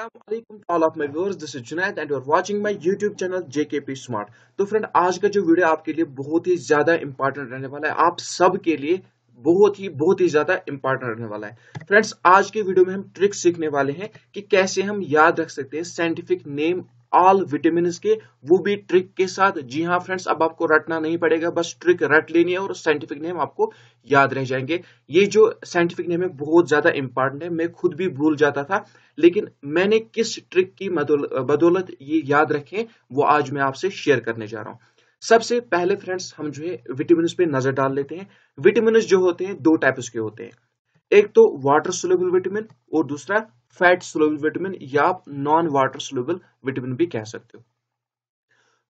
to all of my viewers. This is Junaid and you are watching my YouTube channel JKP smart तो friend आज का जो video आपके लिए बहुत ही ज्यादा इंपॉर्टेंट रहने वाला है आप सब के लिए बहुत ही बहुत ही ज्यादा इंपॉर्टेंट रहने वाला है फ्रेंड्स आज के वीडियो में हम ट्रिक सीखने वाले हैं कि कैसे हम याद रख सकते हैं साइंटिफिक नेम ऑल विटामिन के वो भी ट्रिक के साथ जी हाँ फ्रेंड्स अब आपको रटना नहीं पड़ेगा बस ट्रिक रट लेनी है और साइंटिफिक नेम आपको याद रह जाएंगे ये जो साइंटिफिक नेम है बहुत ज्यादा इंपॉर्टेंट है मैं खुद भी भूल जाता था लेकिन मैंने किस ट्रिक की बदौलत ये याद रखे वो आज मैं आपसे शेयर करने जा रहा हूँ सबसे पहले फ्रेंड्स हम जो है विटामिन पे नजर डाल लेते हैं विटामिन जो होते हैं दो टाइप्स के होते हैं एक तो वाटर सोलबल विटामिन और दूसरा फैट सोलबल विटामिन या नॉन वाटर सोलबल विटामिन भी कह सकते हो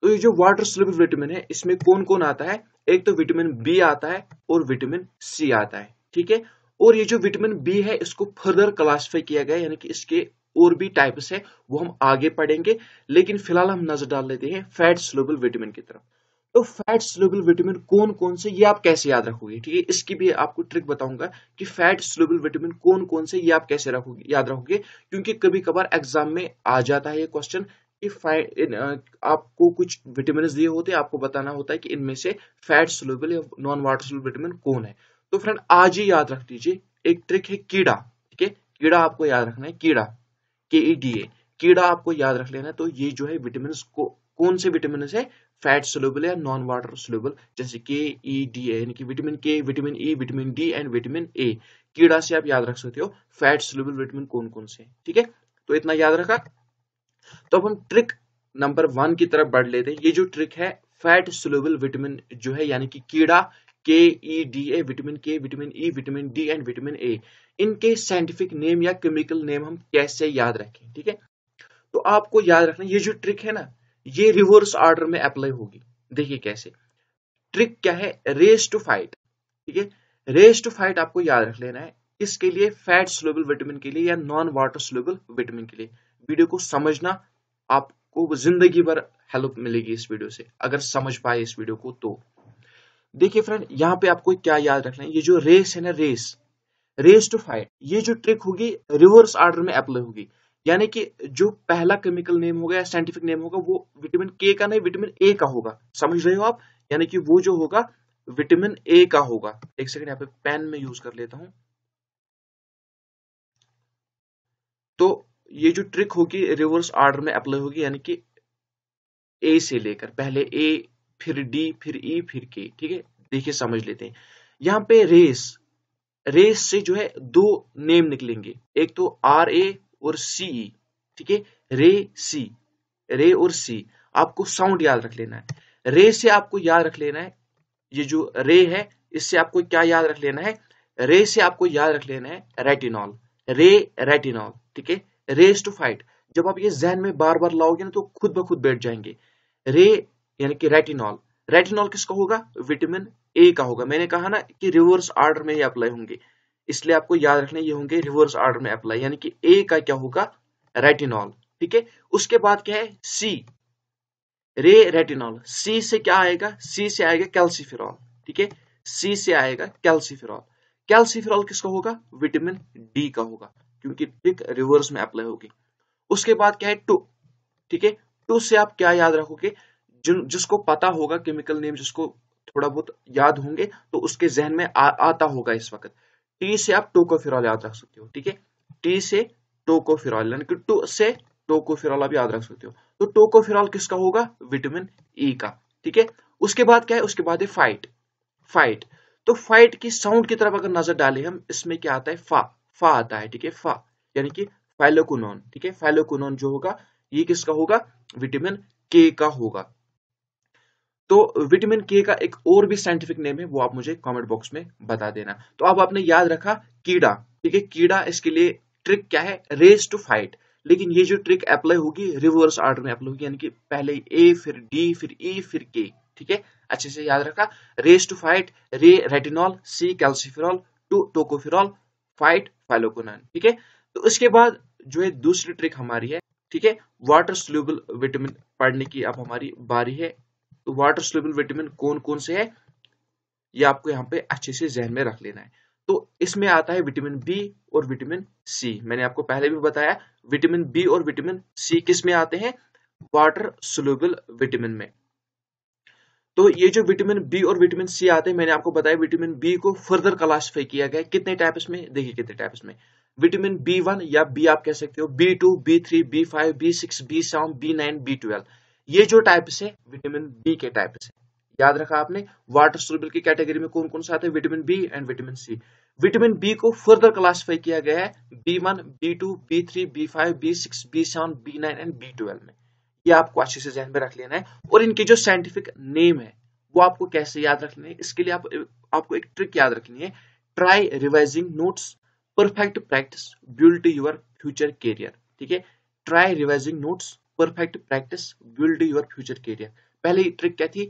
तो ये जो वाटर सोलबल विटामिन है इसमें कौन कौन आता है एक तो विटामिन बी आता है और विटामिन सी आता है ठीक है और ये जो विटामिन बी है इसको फर्दर क्लासिफाई किया गया यानी कि इसके और भी टाइप्स है वो हम आगे पढ़ेंगे लेकिन फिलहाल हम नजर डाल लेते हैं फैट सोलबल विटामिन की तरफ तो फैट स्लोबल विटामिन कौन कौन से ये आप कैसे याद रखोगे ठीक है इसकी भी आपको ट्रिक बताऊंगा कि फैट स्लोबल विटामिन कौन कौन से ये आप कैसे रखोगे याद रखोगे क्योंकि कभी कभार एग्जाम में आ जाता है ये क्वेश्चन कि आपको कुछ विटामिन दिए होते हैं आपको बताना होता है कि इनमें से फैट स्लोबल या नॉन वाटर स्लोबल विटामिन कौन है तो फ्रेंड आज ही याद रख दीजिए एक ट्रिक है कीड़ा ठीक है कीड़ा आपको याद रखना है कीड़ा के ई डी ए कीड़ा आपको याद रख लेना है तो ये जो है विटामिन को कौन से विटामिन से फैट सोलेबल या नॉन वाटर सोलेबल जैसे के ई डी ए यानी कि vitamin K vitamin E vitamin D and vitamin A कीड़ा से आप याद रख सकते हो फैट सोलेबल विटामिन कौन कौन से ठीक है तो इतना याद रखा तो अब हम ट्रिक नंबर वन की तरफ बढ़ लेते हैं ये जो ट्रिक है फैट सोलेबल विटामिन जो है यानी कि कीड़ा K E D A vitamin K vitamin E vitamin D and vitamin A इनके साइंटिफिक नेम या केमिकल नेम हम कैसे याद रखें ठीक है तो आपको याद रखना ये जो ट्रिक है ना ये रिवर्स ऑर्डर में अप्लाई होगी देखिए कैसे ट्रिक क्या है रेस टू फाइट ठीक है रेस टू फाइट आपको याद रख लेना है इसके लिए फैट स्लोबल विटामिन के लिए या नॉन वाटर स्लोबल विटामिन के लिए वीडियो को समझना आपको जिंदगी भर हेल्प मिलेगी इस वीडियो से अगर समझ पाए इस वीडियो को तो देखिए फ्रेंड यहाँ पे आपको क्या याद रखना है ये जो रेस है ना रेस रेस टू फाइट ये जो ट्रिक होगी रिवर्स ऑर्डर में अप्लाई होगी यानी कि जो पहला केमिकल नेम होगा या साइंटिफिक नेम होगा वो विटामिन के का नहीं विटामिन ए का होगा समझ रहे हो आप यानी कि वो जो होगा विटामिन ए का होगा एक सेकंड यहाँ पे पेन में यूज कर लेता हूं तो ये जो ट्रिक होगी रिवर्स ऑर्डर में अप्लाई होगी यानी कि ए से लेकर पहले ए फिर डी फिर ई e, फिर के ठीक है देखिए समझ लेते हैं यहाँ पे रेस रेस से जो है दो नेम निकलेंगे एक तो आर ए और सी ठीक है रे सी रे और सी आपको साउंड याद रख लेना है रे से आपको याद रख लेना है ये जो रे है इससे आपको क्या याद रख लेना है रे से आपको याद रख लेना है रेटिनॉल रे रेटिनॉल ठीक है रेस टू फाइट जब आप ये जहन में बार बार लाओगे ना तो खुद ब खुद बैठ जाएंगे रे यानी कि रेटिनॉल रेटिनॉल किसका होगा विटामिन ए का होगा मैंने कहा ना कि रिवर्स आर्डर में ही अप्लाई होंगे इसलिए आपको याद रखने ये होंगे रिवर्स ऑर्डर में अप्लाई यानी कि ए का क्या होगा रेटिनॉल ठीक है उसके बाद क्या है सी रे रेटिनॉल सी से क्या आएगा सी से आएगा कैल्सिफिरॉल ठीक है सी से आएगा कैल्सिफिरॉल कैल्सिफिरॉल किसका होगा विटामिन डी का होगा क्योंकि ट्रिक रिवर्स में अप्लाई होगी उसके बाद क्या है टू ठीक है टू से आप क्या याद रखोगे जिन जिसको पता होगा केमिकल नेम जिसको थोड़ा बहुत याद होंगे तो उसके जहन में आ, आता होगा इस वक्त टी से आप टोकोफिरॉल याद रख सकते हो ठीक है टी से टोकोफिरॉल यानी टू से टोकोफिरॉल आप याद रख सकते हो तो टोकोफिरॉल किसका होगा विटामिन ई e का ठीक है उसके बाद क्या है उसके बाद है फाइट फाइट तो फाइट की साउंड की तरफ अगर नजर डालें हम इसमें क्या आता है फा फा आता है ठीक है फा यानी कि फाइलोकुनोन ठीक है फाइलोकुनोन जो होगा ये किसका होगा विटामिन के का होगा तो विटामिन के का एक और भी साइंटिफिक नेम है वो आप मुझे कमेंट बॉक्स में बता देना तो अब आपने याद रखा कीड़ा ठीक है कीड़ा इसके लिए ट्रिक क्या है रेस टू फाइट लेकिन ये जो ट्रिक अप्लाई होगी रिवर्स ऑर्डर में अप्लाई होगी यानी कि पहले ए फिर डी फिर ई e, फिर के ठीक है अच्छे से याद रखा race to fight re retinol C calciferol to tocopherol fight phylloquinone ठीक है तो उसके बाद जो है दूसरी ट्रिक हमारी है ठीक है वाटर स्लूबल विटामिन पढ़ने की अब हमारी बारी है तो वाटर स्लूबल विटामिन कौन कौन से है ये आपको यहाँ पे अच्छे से जहन में रख लेना है तो इसमें आता है विटामिन बी और विटामिन सी मैंने आपको पहले भी बताया विटामिन बी और विटामिन सी किस में आते हैं वाटर सोलबल विटामिन में तो ये जो विटामिन बी और विटामिन सी आते हैं मैंने आपको बताया विटामिन बी को फर्दर क्लासिफाई किया गया कितने टाइप्स में देखिए कितने टाइप्स में विटामिन बी वन या बी आप कह सकते हो B two B three B five B six B seven B nine B twelve ये जो टाइप्स है विटामिन बी के टाइप्स है याद रखा आपने वाटर सोलबल की कैटेगरी में कौन कौन सा है vitamin B and vitamin C vitamin B को फर्दर क्लासिफाई किया गया है B one B two B three B five B six B seven B nine and B twelve में ये आपको अच्छे से ध्यान में रख लेना है और इनके जो साइंटिफिक नेम है वो आपको कैसे याद रखने है इसके लिए आप आपको एक ट्रिक याद रखनी है try revising notes perfect practice build your future career ठीक है try revising notes perfect practice build your future career पहली ट्रिक क्या थी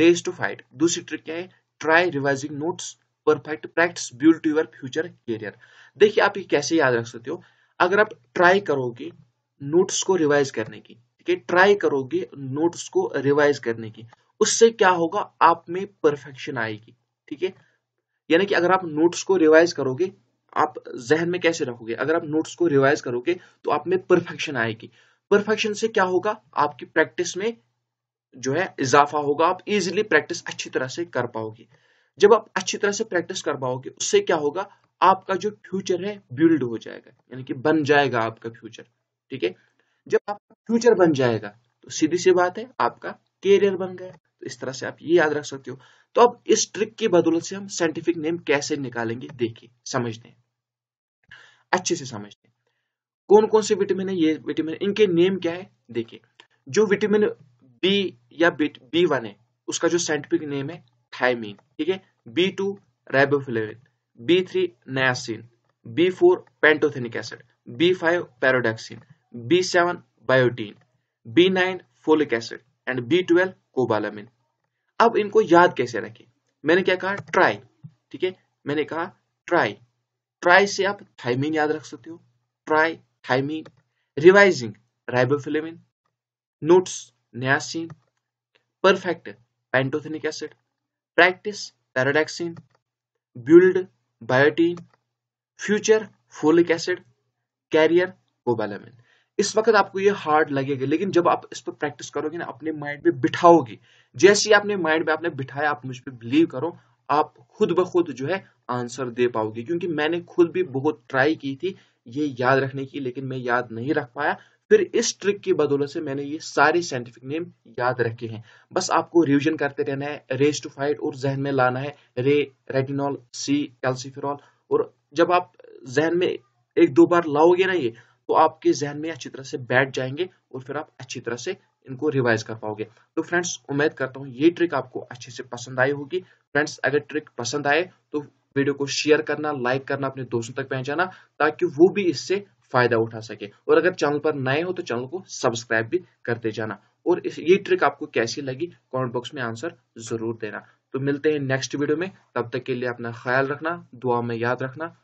रेस टू फाइट दूसरी ट्रिक क्या है try revising notes perfect practice build to your future career देखिए आप ये कैसे याद रख सकते हो अगर आप ट्राई करोगे नोट्स को रिवाइज करने की ठीक है ट्राई करोगे नोट्स को रिवाइज करने की उससे क्या होगा आप में परफेक्शन आएगी ठीक है यानी कि अगर आप नोट्स को रिवाइज करोगे आप जहन में कैसे रखोगे अगर आप नोट्स को रिवाइज करोगे तो आप में परफेक्शन आएगी परफेक्शन से क्या होगा आपकी प्रैक्टिस में जो है इजाफा होगा आप इजिली प्रैक्टिस अच्छी तरह से कर पाओगे जब आप अच्छी तरह से प्रैक्टिस कर पाओगे उससे क्या होगा आपका जो फ्यूचर है बिल्ड हो जाएगा यानी कि बन जाएगा आपका फ्यूचर ठीक है जब आपका फ्यूचर बन जाएगा तो सीधी सी बात है आपका कैरियर बन गया तो इस तरह से आप ये याद रख सकते हो तो अब इस ट्रिक की बदौलत से हम साइंटिफिक नेम कैसे निकालेंगे देखिए समझते अच्छे से समझते कौन कौन से विटामिन है ये विटामिन इनके नेम क्या है देखिए जो विटामिन बी या बी वन है उसका जो साइंटिफिक नेम है थायमीन ठीक है B two riboflavin B three niacin B four pantothenic acid B five pyridoxine B seven biotin B nine folic acid and B twelve cobalamin अब इनको याद कैसे रखें मैंने क्या कहा ट्राई ठीक है मैंने कहा ट्राई ट्राई से आप थाइमिन याद रख सकते हो try thymine, revising riboflavin, notes niacin, perfect pantothenic acid, practice pyridoxine, build biotin, future folic acid, carrier cobalamin. इस वक्त आपको ये हार्ड लगेगा लेकिन जब आप इस पर प्रैक्टिस करोगे ना अपने माइंड में बिठाओगे जैसे ही आपने माइंड में आपने बिठाया आप मुझ पर बिलीव करो आप खुद ब खुद जो है आंसर दे पाओगे क्योंकि मैंने खुद भी बहुत ट्राई की थी ये याद रखने की लेकिन मैं याद नहीं रख पाया फिर इस ट्रिक की बदौलत से मैंने ये सारे साइंटिफिक नेम याद रखे हैं बस आपको रिविजन करते रहना है रेस टू फाइट और जहन में लाना है रे रेटिनॉल सी कैल्सिफिरॉल और जब आप जहन में एक दो बार लाओगे ना ये तो आपके जहन में अच्छी तरह से बैठ जाएंगे और फिर आप अच्छी तरह से इनको रिवाइज कर पाओगे तो फ्रेंड्स उम्मीद करता हूँ ये ट्रिक आपको अच्छे से पसंद आई होगी फ्रेंड्स अगर ट्रिक पसंद आए तो वीडियो को शेयर करना लाइक करना अपने दोस्तों तक पहुंचाना ताकि वो भी इससे फायदा उठा सके और अगर चैनल पर नए हो तो चैनल को सब्सक्राइब भी करते जाना और ये ट्रिक आपको कैसी लगी कमेंट बॉक्स में आंसर जरूर देना तो मिलते हैं नेक्स्ट वीडियो में तब तक के लिए अपना ख्याल रखना दुआ में याद रखना